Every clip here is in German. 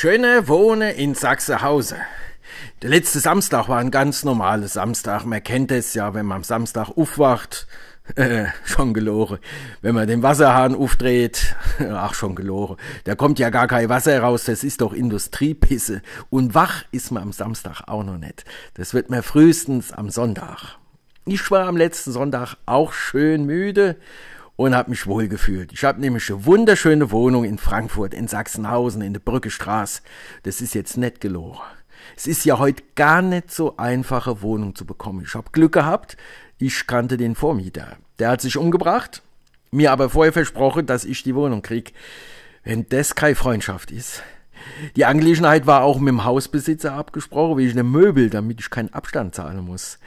Schöne Wohne in Sachsenhausen. Der letzte Samstag war ein ganz normales Samstag. Man kennt es ja, wenn man am Samstag aufwacht. Äh, schon gelore. Wenn man den Wasserhahn aufdreht, ach schon gelore. Da kommt ja gar kein Wasser raus, das ist doch Industriepisse. Und wach ist man am Samstag auch noch nicht. Das wird man frühestens am Sonntag. Ich war am letzten Sonntag auch schön müde und habe mich wohl gefühlt. Ich habe nämlich eine wunderschöne Wohnung in Frankfurt, in Sachsenhausen, in der Brückestraße. Das ist jetzt nett gelogen. Es ist ja heute gar nicht so einfache Wohnung zu bekommen. Ich habe Glück gehabt, ich kannte den Vormieter. Der hat sich umgebracht, mir aber vorher versprochen, dass ich die Wohnung krieg. Wenn das keine Freundschaft ist. Die Angelegenheit war auch mit dem Hausbesitzer abgesprochen, wegen dem Möbel, damit ich keinen Abstand zahlen muss.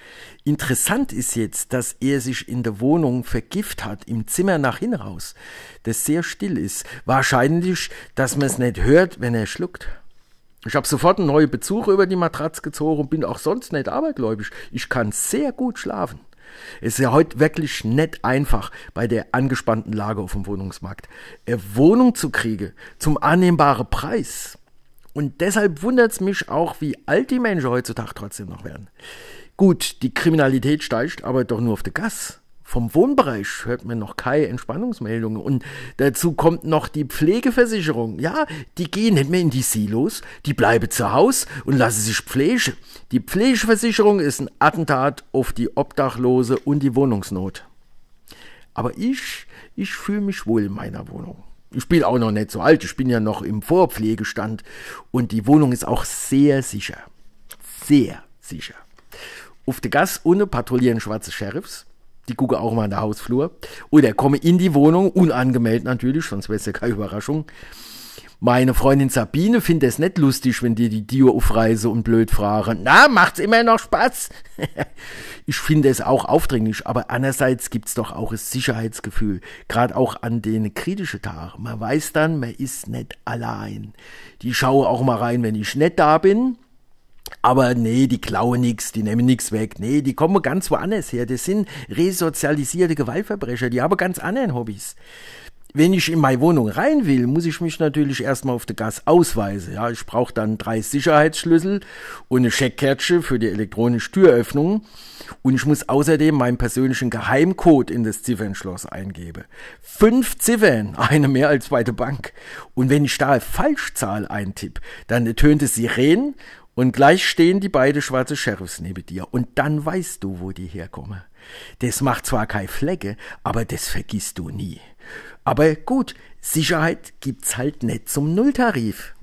Interessant ist jetzt, dass er sich in der Wohnung vergift hat, im Zimmer nach hin raus, das sehr still ist. Wahrscheinlich, dass man es nicht hört, wenn er schluckt. Ich habe sofort einen neuen Bezug über die Matratze gezogen und bin auch sonst nicht abergläubig. Ich kann sehr gut schlafen. Es Ist ja heute wirklich nicht einfach bei der angespannten Lage auf dem Wohnungsmarkt. Eine Wohnung zu kriegen zum annehmbaren Preis. Und deshalb wundert es mich auch, wie alt die Menschen heutzutage trotzdem noch werden. Gut, die Kriminalität steigt, aber doch nur auf der Gas vom Wohnbereich hört man noch keine Entspannungsmeldungen. Und dazu kommt noch die Pflegeversicherung. Ja, die gehen nicht mehr in die Silos, die bleiben zu Hause und lassen sich pflegen. Die Pflegeversicherung ist ein Attentat auf die Obdachlose und die Wohnungsnot. Aber ich, ich fühle mich wohl in meiner Wohnung. Ich bin auch noch nicht so alt, ich bin ja noch im Vorpflegestand und die Wohnung ist auch sehr sicher. Sehr sicher. Auf der Gas ohne patrouillieren schwarze Sheriffs, die gucke auch mal in der Hausflur. Oder komme in die Wohnung, unangemeldet natürlich, sonst wäre es ja keine Überraschung. Meine Freundin Sabine findet es nicht lustig, wenn dir die Dio aufreise und blöd fragen. Na, macht's immer noch Spaß? ich finde es auch aufdringlich, aber andererseits gibt's doch auch ein Sicherheitsgefühl. Gerade auch an den kritischen Tagen. Man weiß dann, man ist nicht allein. Die schaue auch mal rein, wenn ich nicht da bin. Aber nee, die klauen nichts, die nehmen nichts weg. Nee, die kommen ganz woanders her. Das sind resozialisierte Gewaltverbrecher, die haben ganz andere Hobbys. Wenn ich in meine Wohnung rein will, muss ich mich natürlich erstmal auf der Gas ausweisen. Ja, ich brauche dann drei Sicherheitsschlüssel und eine Scheckkerze für die elektronische Türöffnung. Und ich muss außerdem meinen persönlichen Geheimcode in das Ziffernschloss eingeben. Fünf Ziffern, eine mehr als bei Bank. Und wenn ich da Falschzahl Zahl eintippe, dann ertönt es Sirenen und gleich stehen die beiden schwarzen Sheriffs neben dir. Und dann weißt du, wo die herkommen. Das macht zwar keine Flecke, aber das vergisst du nie. Aber gut, Sicherheit gibt's halt nicht zum Nulltarif.